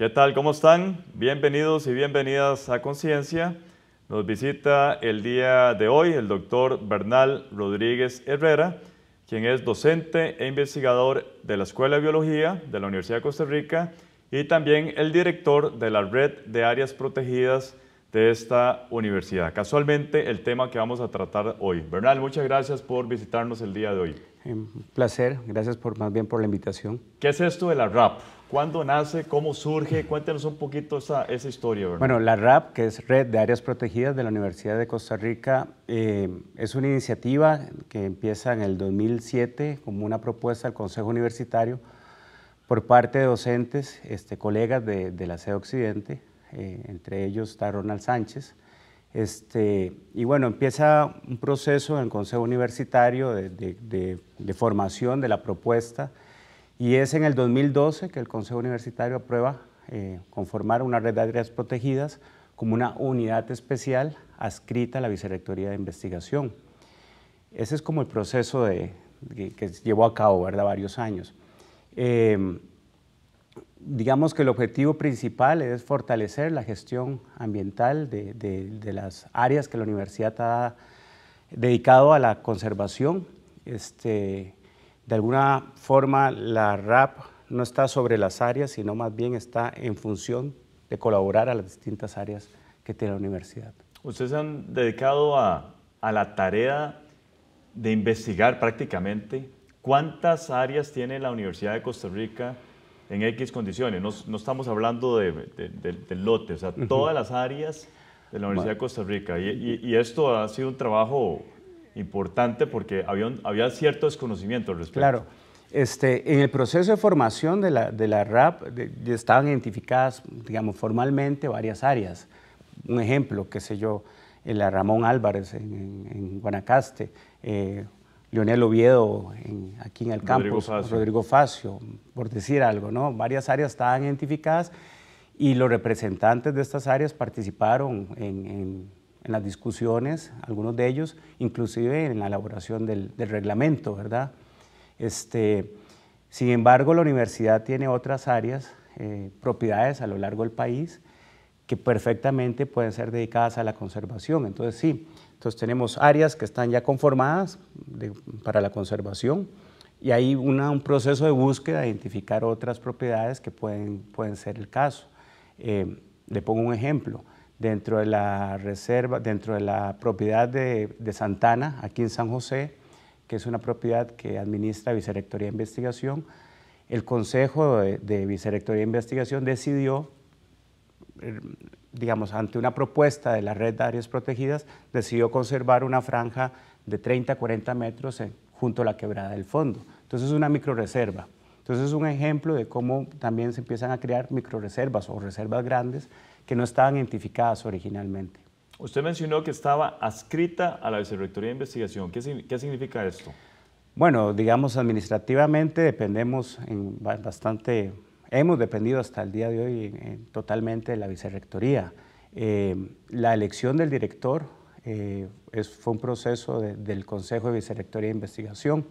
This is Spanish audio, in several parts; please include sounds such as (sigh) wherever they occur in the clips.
¿Qué tal? ¿Cómo están? Bienvenidos y bienvenidas a Conciencia. Nos visita el día de hoy el doctor Bernal Rodríguez Herrera, quien es docente e investigador de la Escuela de Biología de la Universidad de Costa Rica y también el director de la Red de Áreas Protegidas de esta universidad. Casualmente el tema que vamos a tratar hoy. Bernal, muchas gracias por visitarnos el día de hoy. Un placer, gracias por más bien por la invitación. ¿Qué es esto de la RAP? ¿Cuándo nace? ¿Cómo surge? Cuéntenos un poquito esa, esa historia. Bueno, la RAP, que es Red de Áreas Protegidas de la Universidad de Costa Rica, eh, es una iniciativa que empieza en el 2007 como una propuesta al Consejo Universitario por parte de docentes, este, colegas de, la sede occidente, eh, entre ellos está Ronald Sánchez. Este, y bueno, empieza un proceso en el Consejo Universitario de formación de la propuesta y es en el 2012 que el Consejo Universitario aprueba eh, conformar una red de áreas protegidas como una unidad especial adscrita a la Vicerrectoría de Investigación. Ese es como el proceso de, que, llevó a cabo, ¿verdad? Varios años. Em, digamos que el objetivo principal es fortalecer la gestión ambiental de, de, de las áreas que la universidad ha dedicado a la conservación. Este, de alguna forma la RAP no está sobre las áreas, sino más bien está en función de colaborar a las distintas áreas que tiene la universidad. Ustedes se han dedicado a, la tarea de investigar prácticamente cuántas áreas tiene la Universidad de Costa Rica en X condiciones. No, estamos hablando de, de, lote, o sea, todas las áreas de la Universidad de Costa Rica. y, esto ha sido un trabajo importante porque había, había cierto desconocimiento al respecto. Claro. Este, en el proceso de formación de la, de la RAP estaban identificadas, digamos, formalmente varias áreas. Un ejemplo, qué sé yo, el eh, Ramón Álvarez en, Guanacaste, eh, Leonel Oviedo aquí en el campo, Rodrigo Facio, por decir algo, ¿no? Varias áreas estaban identificadas y los representantes de estas áreas participaron en, en las discusiones, algunos de ellos, inclusive en la elaboración del, reglamento, ¿verdad? Este, sin embargo, la universidad tiene otras áreas, eh, propiedades a lo largo del país, que perfectamente pueden ser dedicadas a la conservación. Entonces, sí, entonces tenemos áreas que están ya conformadas para la conservación y hay un proceso de búsqueda, de identificar otras propiedades que pueden, pueden ser el caso. Eh, le pongo un ejemplo dentro de la reserva, dentro de la propiedad de, de Santana, aquí en San José, que es una propiedad que administra Vicerectoría de Investigación. El Consejo de, de Vicerectoría de Investigación decidió, eh, digamos, ante una propuesta de la red de áreas protegidas, decidió conservar una franja de 30 a 40 metros eh, junto a la quebrada del fondo. Entonces es una microreserva. Entonces es un ejemplo de cómo también se empiezan a crear microreservas o reservas grandes que no estaban identificadas originalmente. Usted mencionó que estaba adscrita a la Vicerrectoría de Investigación. ¿Qué, significa esto? Bueno, digamos, administrativamente dependemos en bastante, hemos dependido hasta el día de hoy totalmente de la Vicerrectoría. Eh, la elección del director eh, es, fue un proceso del Consejo de Vicerrectoría de Investigación.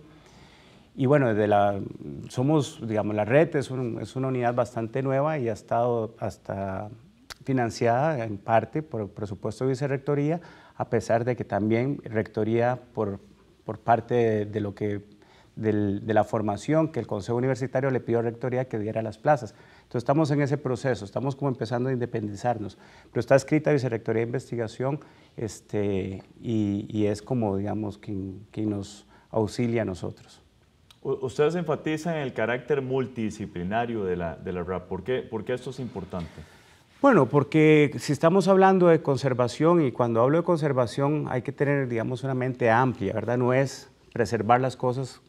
Y bueno, desde la, somos, digamos, la red es, es una unidad bastante nueva y ha estado hasta financiada en parte por el presupuesto de vicerrectoría, a pesar de que también rectoría por, por parte de, lo que de la formación que el Consejo Universitario le pidió a Rectoría que diera las plazas. Entonces estamos en ese proceso, estamos como empezando a independizarnos, pero está escrita Vicerrectoría de Investigación este, y, y es como, digamos, quien, nos auxilia a nosotros. Ustedes enfatizan el carácter multidisciplinario de la, de la RAP. ¿Por qué, ¿Por qué esto es importante? Bueno, porque si estamos hablando de conservación, y cuando hablo de conservación hay que tener, digamos, una mente amplia, ¿verdad? No es preservar las cosas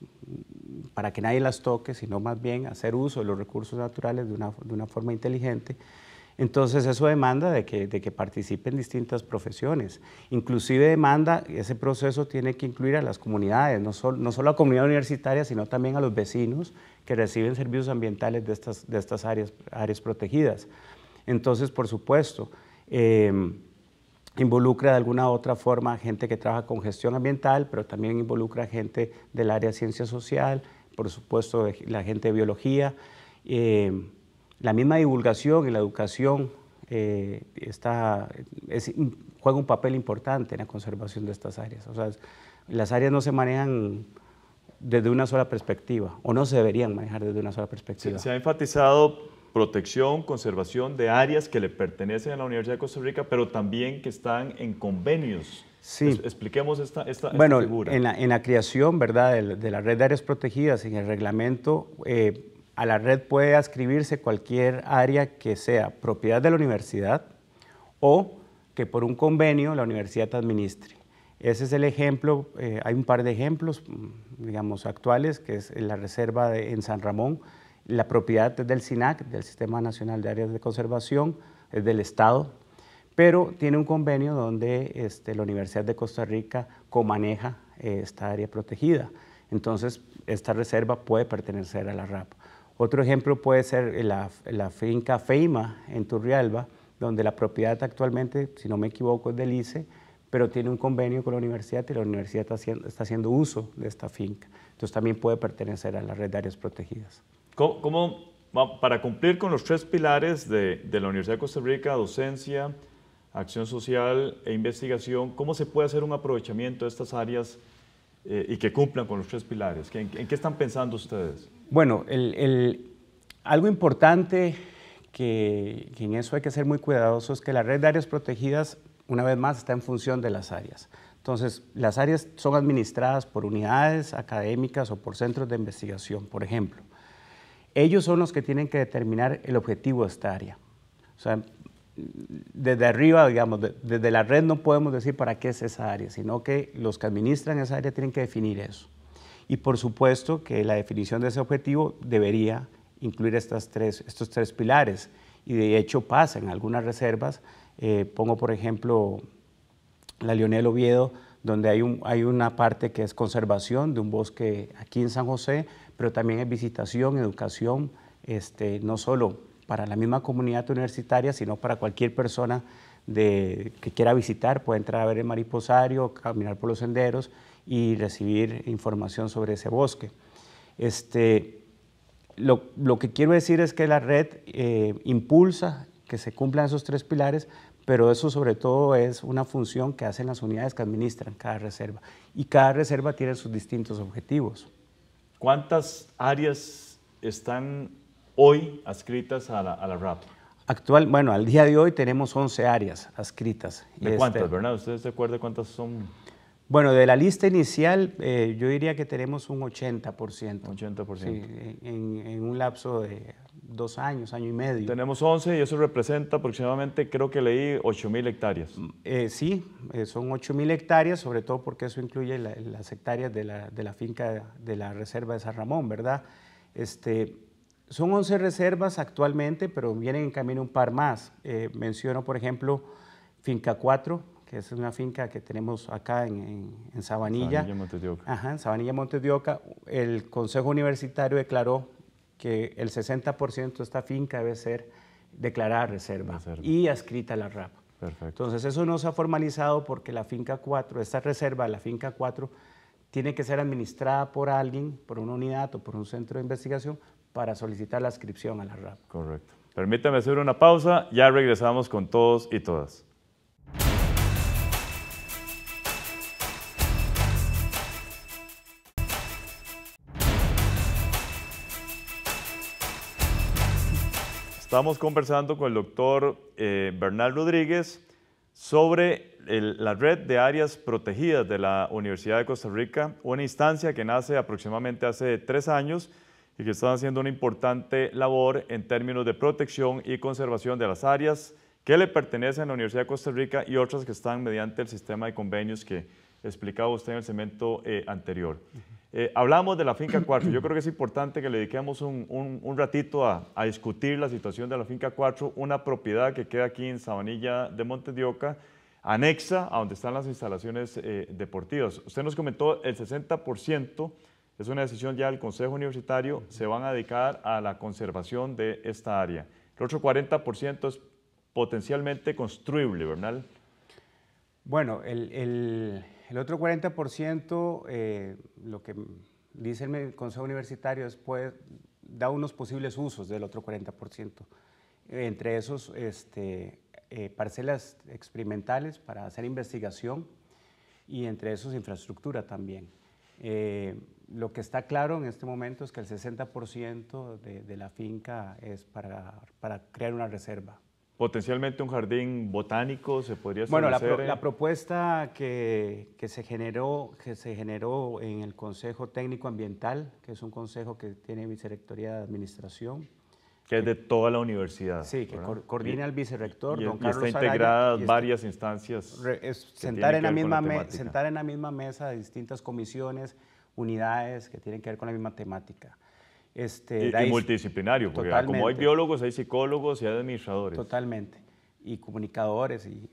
para que nadie las toque, sino más bien hacer uso de los recursos naturales de una, de una forma inteligente. Entonces eso demanda de que, de que participen distintas profesiones. Inclusive demanda, ese proceso tiene que incluir a las comunidades, no solo, no solo a la comunidad universitaria, sino también a los vecinos que reciben servicios ambientales de estas, de estas áreas, áreas protegidas. Entonces, por supuesto, em, involucra de alguna u otra forma gente que trabaja con gestión ambiental, pero también involucra gente del área de ciencia social, por supuesto la gente de biología. Em, la misma divulgación y la educación eh, juega un papel importante en la conservación de estas áreas. O sea, las áreas no se manejan desde una sola perspectiva o no se deberían manejar desde una sola perspectiva. se ha enfatizado protección, conservación de áreas que le pertenecen a la Universidad de Costa Rica, pero también que están en convenios. Sí. expliquemos esta, esta, bueno, En la, en la creación ¿verdad? De, la red de áreas protegidas, en el reglamento, eh, a la red puede adscribirse cualquier área que sea propiedad de la universidad o que por un convenio la universidad administre. Ese es el ejemplo, eh, hay un par de ejemplos, mm, digamos, actuales, que es la reserva en San Ramón, la propiedad es del SINAC, del Sistema Nacional de Áreas de Conservación, es del Estado, pero tiene un convenio donde este, la Universidad de Costa Rica comaneja eh, esta área protegida. Entonces, esta reserva puede pertenecer a la RAP. Otro ejemplo puede ser la, finca Feima en Turrialba, donde la propiedad actualmente, si no me equivoco, es del ICE, pero tiene un convenio con la universidad y la universidad está haciendo, está haciendo uso de esta finca. Entonces también puede pertenecer a la red de áreas protegidas. ¿Cómo, para cumplir con los tres pilares de, la Universidad de Costa Rica, docencia, acción social e investigación, ¿cómo se puede hacer un aprovechamiento de estas áreas eh, y que cumplan con los tres pilares? ¿En, qué están pensando ustedes? Bueno, algo importante que, que, en eso hay que ser muy cuidadoso es que la red de áreas protegidas, una vez más, está en función de las áreas. Entonces, las áreas son administradas por unidades académicas o por centros de investigación, por ejemplo ellos son los que tienen que determinar el objetivo de esta área. O sea, desde arriba, digamos, desde la red no podemos decir para qué es esa área, sino que los que administran esa área tienen que definir eso. Y por supuesto que la definición de ese objetivo debería incluir estos tres pilares. Y de hecho pasa en algunas reservas. Eh, pongo por ejemplo la Leonel Oviedo, donde hay una parte que es conservación de un bosque aquí en San José, pero también es visitación, educación, este, no solo para la misma comunidad universitaria, sino para cualquier persona que quiera visitar, puede entrar a ver el mariposario, caminar por los senderos y recibir información sobre ese bosque. Este, lo, que quiero decir es que la red eh, impulsa que se cumplan esos tres pilares, pero eso sobre todo es una función que hacen las unidades que administran cada reserva. Y cada reserva tiene sus distintos objetivos. ¿Cuántas áreas están hoy adscritas a la, RAP? Actual, bueno, al día de hoy tenemos 11 áreas adscritas. ¿De este, cuántas, Bernardo? ¿Ustedes se acuerdan cuántas son? Bueno, de la lista inicial, eh, yo diría que tenemos un 80%. 80%. Sí, en un lapso de dos años, año y medio. Tenemos 11 y eso representa aproximadamente, creo que leí, mil hectáreas. Mm, eh, sí, eh, son 8.000 hectáreas, sobre todo porque eso incluye las hectáreas de la, finca de la Reserva de San Ramón, ¿verdad? Este, son 11 reservas actualmente, pero vienen en camino un par más. Eh, menciono, por ejemplo, Finca 4, que es una finca que tenemos acá en, Sabanilla. Sabanilla, Montedioca. Ajá, en Sabanilla, Montedioca. El Consejo Universitario declaró que el 60% de esta finca debe ser declarada reserva, y adscrita a la RAP. Perfecto. Entonces eso no se ha formalizado porque la finca 4, esta reserva la finca 4, tiene que ser administrada por alguien, por una unidad o por un centro de investigación para solicitar la adscripción a la RAP. Correcto. Permítame hacer una pausa, ya regresamos con todos y todas. Estamos conversando con el doctor eh, Bernal Rodríguez sobre la red de áreas protegidas de la Universidad de Costa Rica, una instancia que nace aproximadamente hace tres años y que está haciendo una importante labor en términos de protección y conservación de las áreas que le pertenecen a la Universidad de Costa Rica y otras que están mediante el sistema de convenios que explicaba usted en el segmento eh, anterior. Eh, hablamos de la finca 4, Yo creo que es importante que le dediquemos un, ratito a, discutir la situación de la finca 4, una propiedad que queda aquí en Sabanilla de Montedioca, anexa a donde están las instalaciones eh, deportivas. Usted nos comentó el 60%, es una decisión ya del Consejo Universitario, se van a dedicar a la conservación de esta área. El otro 40% es potencialmente construible, Bernal. Bueno, el el otro 40%, eh, lo que dice el Consejo Universitario, da unos posibles usos del otro 40%. Entre esos, este, eh, parcelas experimentales para hacer investigación y entre esos infraestructura también. Eh, lo que está claro en este momento es que el 60% de, la finca es para crear una reserva potencialmente un jardín botánico se podría hacer? Bueno, la, propuesta que, se generó, que se generó en el Consejo Técnico Ambiental, que es un consejo que tiene Vicerrectoría de administración. Que es de toda la universidad. Sí, que coordina el vicerrector, y, está integrada varias instancias. es, sentar, en la misma sentar en la misma mesa de distintas comisiones, unidades que tienen que ver con la misma temática. Este, y, multidisciplinario, porque como hay biólogos, hay psicólogos y hay administradores. Totalmente. Y comunicadores, y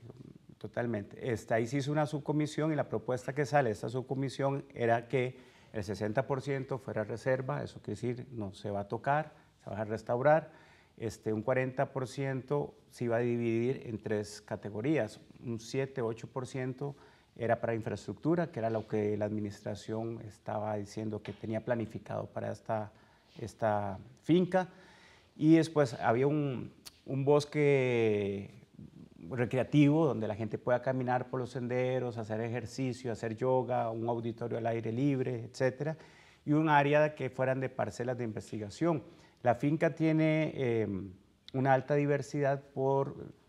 totalmente. Este, ahí se hizo una subcomisión y la propuesta que sale de esta subcomisión era que el 60% fuera reserva, eso quiere decir, no se va a tocar, se va a restaurar. Este, un 40% se iba a dividir en tres categorías, un 7-8% era para infraestructura, que era lo que la administración estaba diciendo que tenía planificado para esta esta finca. Y después había un, bosque recreativo donde la gente pueda caminar por los senderos, hacer ejercicio, hacer yoga, un auditorio al aire libre, etcétera, y un área que fueran de parcelas de investigación. La finca tiene em, una alta diversidad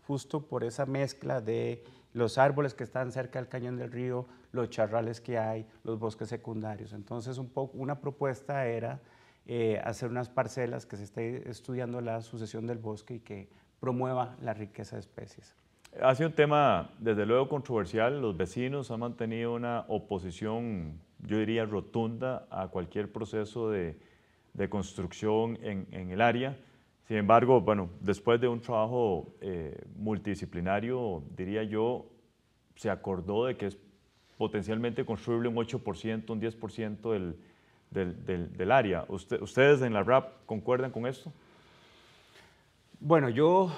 justo por esa mezcla de los árboles que están cerca del cañón del río, los charrales que hay, los bosques secundarios. Entonces, un poco, una propuesta era eh, hacer unas parcelas, que se esté estudiando la sucesión del bosque y que promueva la riqueza de especies. Ha sido un tema, desde luego, controversial. Los vecinos han mantenido una oposición, yo diría, rotunda a cualquier proceso de, de construcción en, el área. Sin embargo, bueno, después de un trabajo eh, multidisciplinario, diría yo, se acordó de que es potencialmente construible un 8%, un 10% del, del, área. Usted, ¿Ustedes en la RAP concuerdan con esto? Bueno, yo,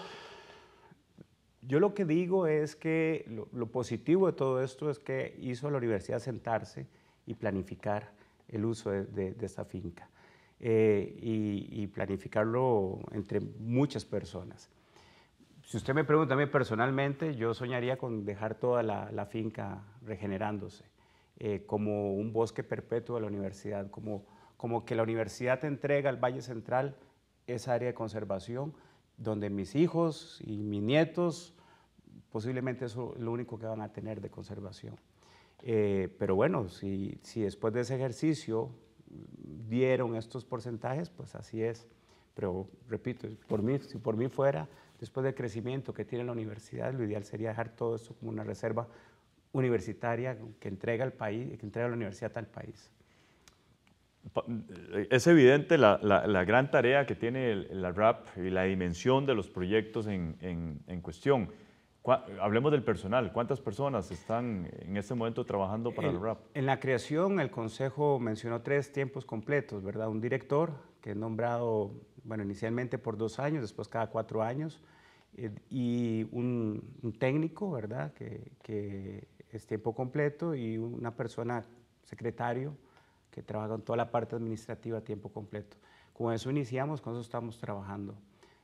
yo lo que digo es que lo, positivo de todo esto es que hizo la universidad sentarse y planificar el uso de, esta finca eh, y, planificarlo entre muchas personas. Si usted me pregunta a mí personalmente, yo soñaría con dejar toda la finca regenerándose. Eh, como un bosque perpetuo de la universidad, como, como que la universidad entrega al Valle Central esa área de conservación donde mis hijos y mis nietos posiblemente eso es lo único que van a tener de conservación. Eh, pero bueno, si, si después de ese ejercicio dieron estos porcentajes, pues así es. Pero repito, por mí, si por mí fuera, después del crecimiento que tiene la universidad, lo ideal sería dejar todo esto como una reserva universitaria que entrega el país, que entrega la universidad al país. Eh, es evidente la, gran tarea que tiene el, la RAP y la dimensión de los proyectos en, cuestión. Hablemos del personal. ¿Cuántas personas están en este momento trabajando para la el RAP? En la creación, el Consejo mencionó tres tiempos completos, ¿verdad? Un director que es nombrado, bueno, inicialmente por dos años, después cada cuatro años, eh, y un, técnico, ¿verdad? que es tiempo completo y una persona, secretario, que trabaja en toda la parte administrativa a tiempo completo. Con eso iniciamos, con eso estamos trabajando.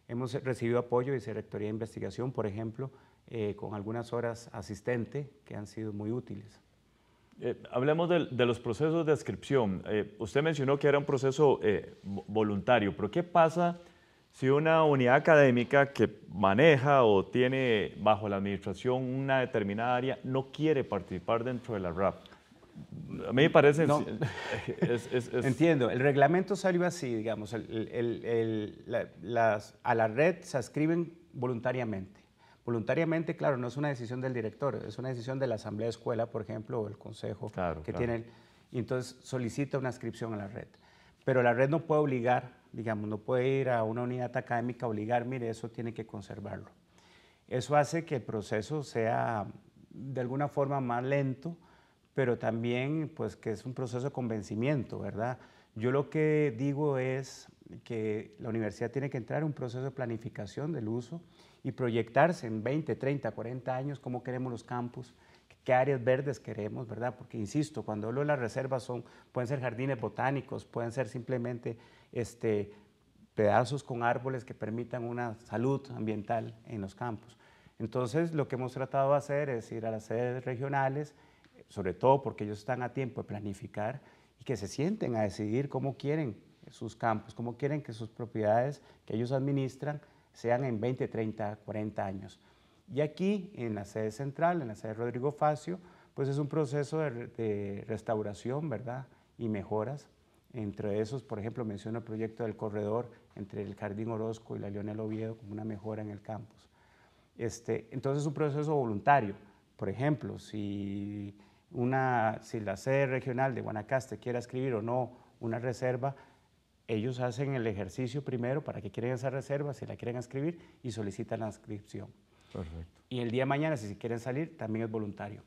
Hemos recibido apoyo de Secretaría de Investigación, por ejemplo, eh, con algunas horas asistente que han sido muy útiles. Eh, hablemos de, los procesos de adscripción. Eh, usted mencionó que era un proceso voluntario, pero ¿qué pasa si una unidad académica que maneja o tiene bajo la administración una determinada área no quiere participar dentro de la RAP, a mí me parece... (laughs) Entiendo, el reglamento salió así, digamos, las, a la red se ascriben voluntariamente. Voluntariamente, claro, no es una decisión del director, es una decisión de la asamblea de escuela, por ejemplo, o el consejo que tiene y entonces solicita una inscripción a la red. Pero la red no puede obligar digamos, no puede ir a una unidad académica a obligar, mire, eso tiene que conservarlo. Eso hace que el proceso sea de alguna forma más lento, pero también pues que es un proceso de convencimiento, ¿verdad? Yo lo que digo es que la universidad tiene que entrar en un proceso de planificación del uso y proyectarse en 20, 30, 40 años cómo queremos los campus qué áreas verdes queremos, ¿verdad? Porque, insisto, cuando hablo de las reservas son, pueden ser jardines botánicos, pueden ser simplemente este, pedazos con árboles que permitan una salud ambiental en los campos. Entonces, lo que hemos tratado de hacer es ir a las sedes regionales, sobre todo porque ellos están a tiempo de planificar y que se sienten a decidir cómo quieren sus campos, cómo quieren que sus propiedades que ellos administran sean en 20, 30, 40 años. Y aquí, en la sede central, en la sede Rodrigo Facio, pues es un proceso de, restauración, ¿verdad? Y mejoras. Entre esos, por ejemplo, menciono el proyecto del corredor entre el Jardín Orozco y la Leonel Oviedo como una mejora en el campus. Este, entonces es un proceso voluntario. Por ejemplo, si, si la sede regional de Guanacaste quiere escribir o no una reserva, ellos hacen el ejercicio primero para que quieren esa reserva, si la quieren escribir, y solicitan la inscripción. Y el día mañana, si quieren salir, también es voluntario.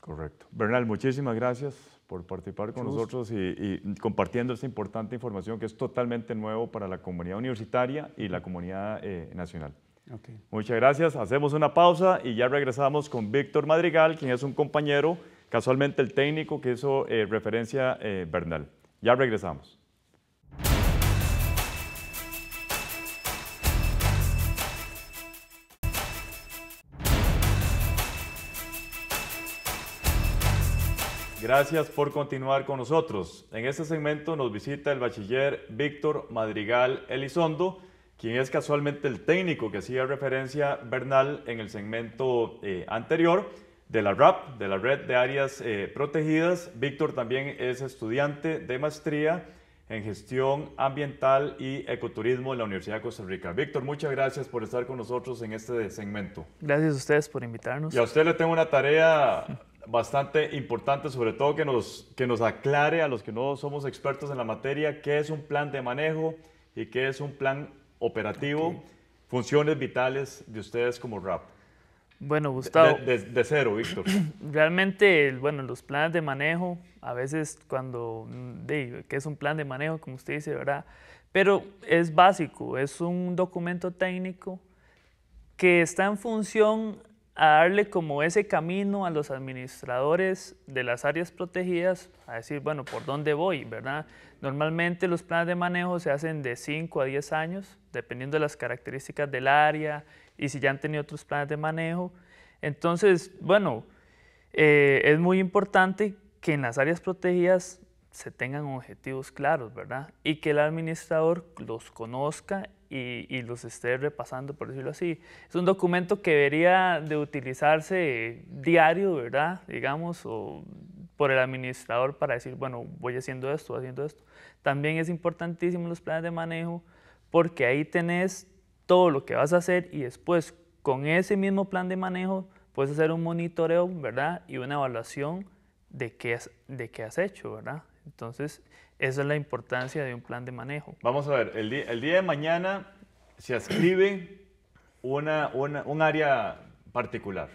Correcto. Bernal, muchísimas gracias por participar con nosotros y, compartiendo esta importante información que es totalmente nuevo para la comunidad universitaria y la comunidad eh, nacional. Muchas gracias. Hacemos una pausa y ya regresamos con Víctor Madrigal, quien es un compañero, casualmente el técnico que hizo eh, referencia eh, Bernal. Ya regresamos. Gracias por continuar con nosotros. En este segmento nos visita el bachiller Víctor Madrigal Elizondo, quien es casualmente el técnico que hacía referencia Bernal en el segmento eh, anterior de la RAP, de la Red de Áreas eh, Protegidas. Víctor también es estudiante de maestría en gestión ambiental y ecoturismo en la Universidad de Costa Rica. Víctor, muchas gracias por estar con nosotros en este segmento. Gracias a ustedes por invitarnos. Y a usted le tengo una tarea bastante importante, sobre todo que nos, que nos aclare a los que no somos expertos en la materia qué es un plan de manejo y qué es un plan operativo, funciones vitales de ustedes como RAP. Bueno, Gustavo. De, cero, Víctor. (clears throat) Realmente, bueno, los planes de manejo, a veces cuando mm, digo que es un plan de manejo, como usted dice, ¿verdad? Pero es básico, es un documento técnico que está en función a darle como ese camino a los administradores de las áreas protegidas, a decir, bueno, ¿por dónde voy? ¿verdad? Normalmente los planes de manejo se hacen de 5 a 10 años, dependiendo de las características del área y si ya han tenido otros planes de manejo. Entonces, bueno, eh, es muy importante que en las áreas protegidas se tengan objetivos claros, ¿verdad? Y que el administrador los conozca y, los esté repasando, por decirlo así. Es un documento que debería de utilizarse diario, ¿verdad? Digamos, o por el administrador para decir, bueno, voy haciendo esto, haciendo esto. También es importantísimo los planes de manejo porque ahí tenés todo lo que vas a hacer y después con ese mismo plan de manejo puedes hacer un monitoreo, ¿verdad? Y una evaluación de qué, has, de qué has hecho, ¿verdad? Entonces, esa es la importancia de un plan de manejo. Vamos a ver, el, día, de mañana se ascribe un área particular.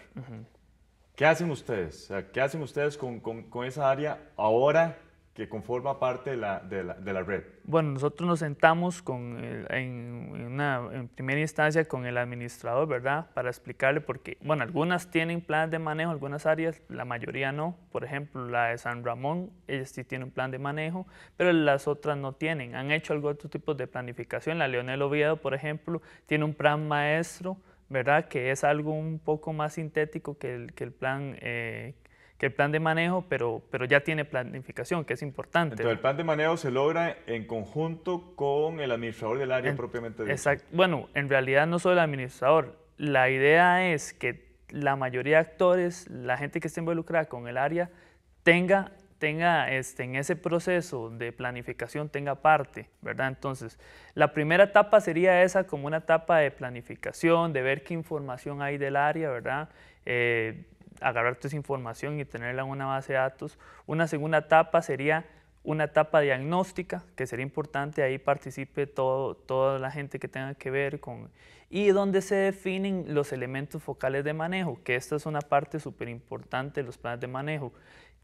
¿Qué hacen ustedes? ¿Qué hacen ustedes con esa área ahora? que conforma parte de la, de la, red? Bueno, nosotros nos sentamos con en, una, en primera instancia con el administrador, ¿verdad? Para explicarle porque, bueno, algunas tienen planes de manejo, algunas áreas, la mayoría no. Por ejemplo, la de San Ramón, ella sí tiene un plan de manejo, pero las otras no tienen. Han hecho algún otro tipo de planificación. La Leonel Oviedo, por ejemplo, tiene un plan maestro, ¿verdad? Que es algo un poco más sintético que el, que el plan... Eh, que el plan de manejo, pero, pero ya tiene planificación, que es importante. Entonces, el plan de manejo se logra en conjunto con el administrador del área propiamente dicho. Bueno, en realidad no solo el administrador. La idea es que la mayoría de actores, la gente que esté involucrada con el área, tenga, tenga este, en ese proceso de planificación, tenga parte, ¿verdad? Entonces, la primera etapa sería esa como una etapa de planificación, de ver qué información hay del área, ¿verdad? Eh, agarrar toda esa información y tenerla en una base de datos. Una segunda etapa sería una etapa diagnóstica, que sería importante, ahí participe todo, toda la gente que tenga que ver con, y donde se definen los elementos focales de manejo, que esta es una parte súper importante de los planes de manejo,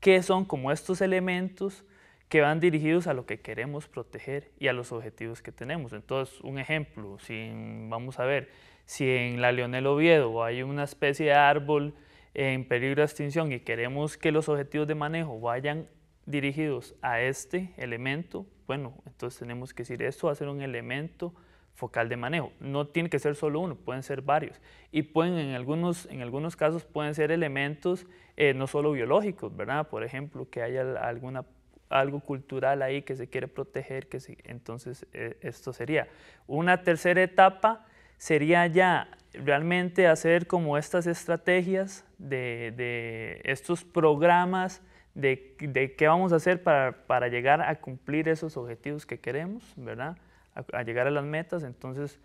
que son como estos elementos que van dirigidos a lo que queremos proteger y a los objetivos que tenemos. Entonces, un ejemplo, si vamos a ver, si en la Leonel Oviedo hay una especie de árbol en peligro de extinción y queremos que los objetivos de manejo vayan dirigidos a este elemento, bueno, entonces tenemos que decir esto va a ser un elemento focal de manejo. No tiene que ser solo uno, pueden ser varios. Y pueden, en algunos, en algunos casos pueden ser elementos eh, no solo biológicos, ¿verdad? Por ejemplo, que haya alguna, algo cultural ahí que se quiere proteger, que entonces eh, esto sería. Una tercera etapa sería ya realmente hacer como estas estrategias de, estos programas de, qué vamos a hacer para, llegar a cumplir esos objetivos que queremos, ¿verdad? A, llegar a las metas. Entonces,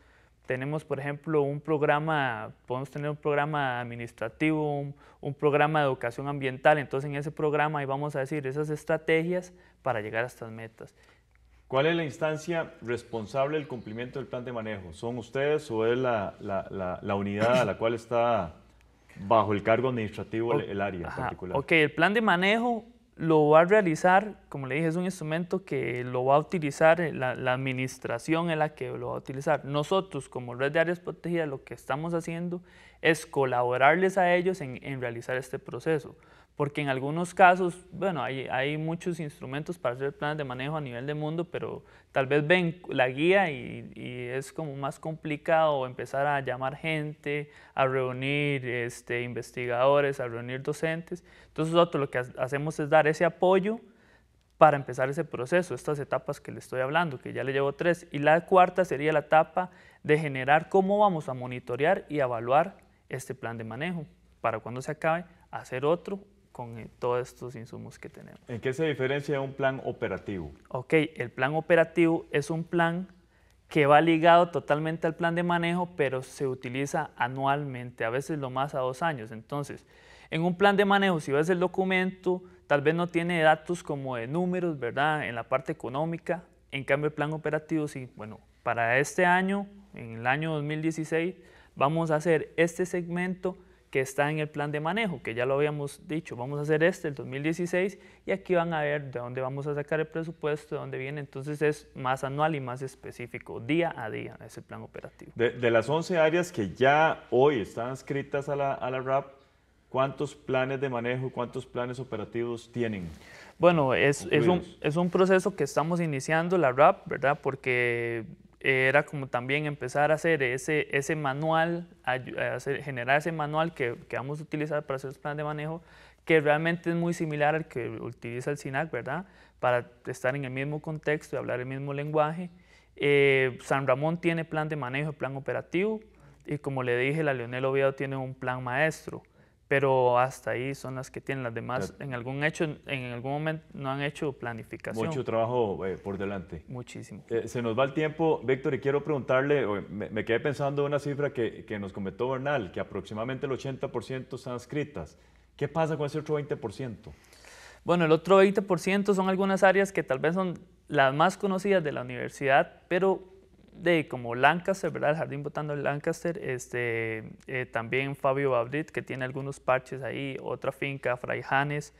tenemos, por ejemplo, un programa, podemos tener un programa administrativo, un, un programa de educación ambiental. Entonces, en ese programa ahí vamos a decir esas estrategias para llegar a estas metas. ¿Cuál es la instancia responsable del cumplimiento del plan de manejo? ¿Son ustedes o es la, unidad a la cual está bajo el cargo administrativo el, área en particular? Ok, el plan de manejo lo va a realizar, como le dije, es un instrumento que lo va a utilizar, eh, la, administración en la que lo va a utilizar. Nosotros como Red de Áreas Protegidas lo que estamos haciendo es colaborarles a ellos en, en realizar este proceso porque en algunos casos, bueno, hay, hay, muchos instrumentos para hacer planes de manejo a nivel de mundo, pero tal vez ven la guía y, es como más complicado empezar a llamar gente, a reunir este, investigadores, a reunir docentes. Entonces nosotros lo que hacemos es dar ese apoyo para empezar ese proceso, estas etapas que le estoy hablando, que ya le llevo tres. Y la cuarta sería la etapa de generar cómo vamos a monitorear y evaluar este plan de manejo para cuando se acabe hacer otro con eh, todos estos insumos que tenemos. ¿En qué se diferencia un plan operativo? Ok, el plan operativo es un plan que va ligado totalmente al plan de manejo, pero se utiliza anualmente, a veces lo más a dos años. Entonces, en un plan de manejo, si ves el documento, tal vez no tiene datos como de números, ¿verdad? En la parte económica. En cambio, el plan operativo sí. Bueno, para este año, en el año 2016, vamos a hacer este segmento que está en el plan de manejo, que ya lo habíamos dicho, vamos a hacer este, el 2016, y aquí van a ver de dónde vamos a sacar el presupuesto, de dónde viene, entonces es más anual y más específico, día a día, ese plan operativo. De, las 11 áreas que ya hoy están inscritas a la, a la RAP, ¿cuántos planes de manejo, cuántos planes operativos tienen? Bueno, es, es, un, es un proceso que estamos iniciando la RAP, ¿verdad? Porque eh, era como también empezar a hacer ese, manual, eh, generar ese manual que, vamos a utilizar para hacer los plan de manejo, que realmente es muy similar al que utiliza el SINAC, ¿verdad? Para estar en el mismo contexto y hablar el mismo lenguaje. Eh, San Ramón tiene plan de manejo, plan operativo, y como le dije, la Leonel Oviedo tiene un plan maestro pero hasta ahí son las que tienen las demás. En algún hecho, en algún momento no han hecho planificación. Mucho trabajo eh, por delante. Muchísimo. Eh, se nos va el tiempo, Víctor, y quiero preguntarle, me, quedé pensando en una cifra que, que, nos comentó Bernal, que aproximadamente el 80% están escritas. ¿Qué pasa con ese otro 20%? Bueno, el otro 20% son algunas áreas que tal vez son las más conocidas de la universidad, pero de como Lancaster, ¿verdad? El Jardín Botánico de Lancaster, este, eh, también Fabio Babrit, que tiene algunos parches ahí, otra finca, Fray Hannes,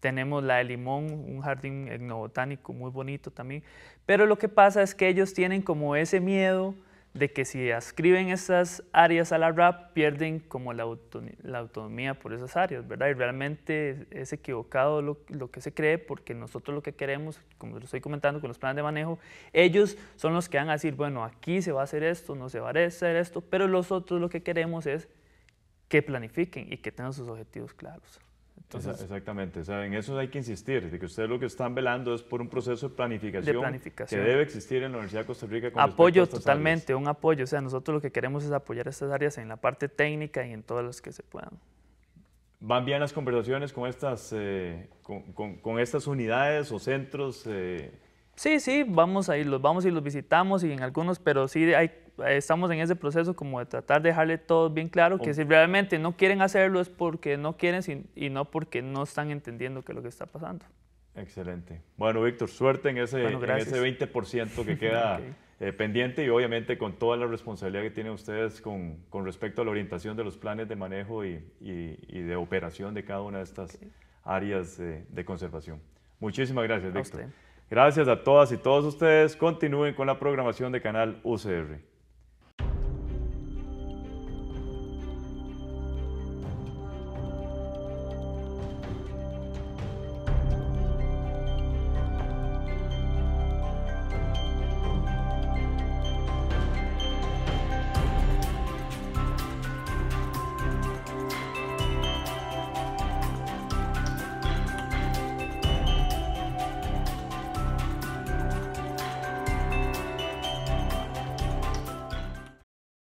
tenemos la de Limón, un jardín etnobotánico muy bonito también, pero lo que pasa es que ellos tienen como ese miedo de que si ascriben esas áreas a la RAP, pierden como la, autonomía por esas áreas, ¿verdad? Y realmente es equivocado lo, que se cree porque nosotros lo que queremos, como lo estoy comentando con los planes de manejo, ellos son los que van a decir, bueno, aquí se va a hacer esto, no se va a hacer esto, pero nosotros lo que queremos es que planifiquen y que tengan sus objetivos claros. Exactamente, o sea, en eso hay que insistir, de que ustedes lo que están velando es por un proceso de planificación, que debe existir en la Universidad de Costa Rica. apoyo totalmente, un apoyo, o sea, nosotros lo que queremos es apoyar estas áreas en la parte técnica y en todas las que se puedan. ¿Van bien las conversaciones con estas, eh, con, estas unidades o centros? Eh? Sí, sí, vamos a ir, los vamos y los visitamos y en algunos, pero sí hay estamos en ese proceso como de tratar de dejarle todo bien claro, que si realmente no quieren hacerlo es porque no quieren y no porque no están entendiendo qué es lo que está pasando. Excelente. Bueno, Víctor, suerte en ese, ese 20% que (laughs) queda eh, pendiente y obviamente con toda la responsabilidad que tienen ustedes con, respecto a la orientación de los planes de manejo y, de operación de cada una de estas áreas de conservación. Muchísimas gracias, Víctor. Gracias a todas y todos ustedes. Continúen con la programación de Canal UCR.